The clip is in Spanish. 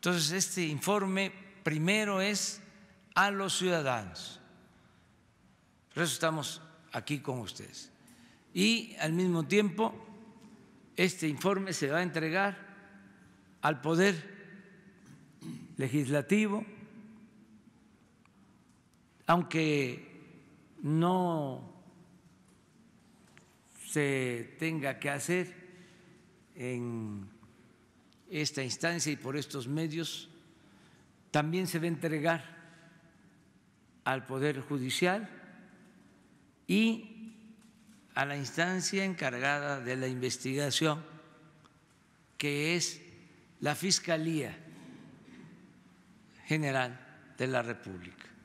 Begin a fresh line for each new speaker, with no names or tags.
Entonces, este informe primero es a los ciudadanos. Por eso estamos aquí con ustedes. Y al mismo tiempo, este informe se va a entregar al Poder Legislativo, aunque no se tenga que hacer en esta instancia y por estos medios, también se va a entregar al Poder Judicial y a la instancia encargada de la investigación, que es la Fiscalía General de la República.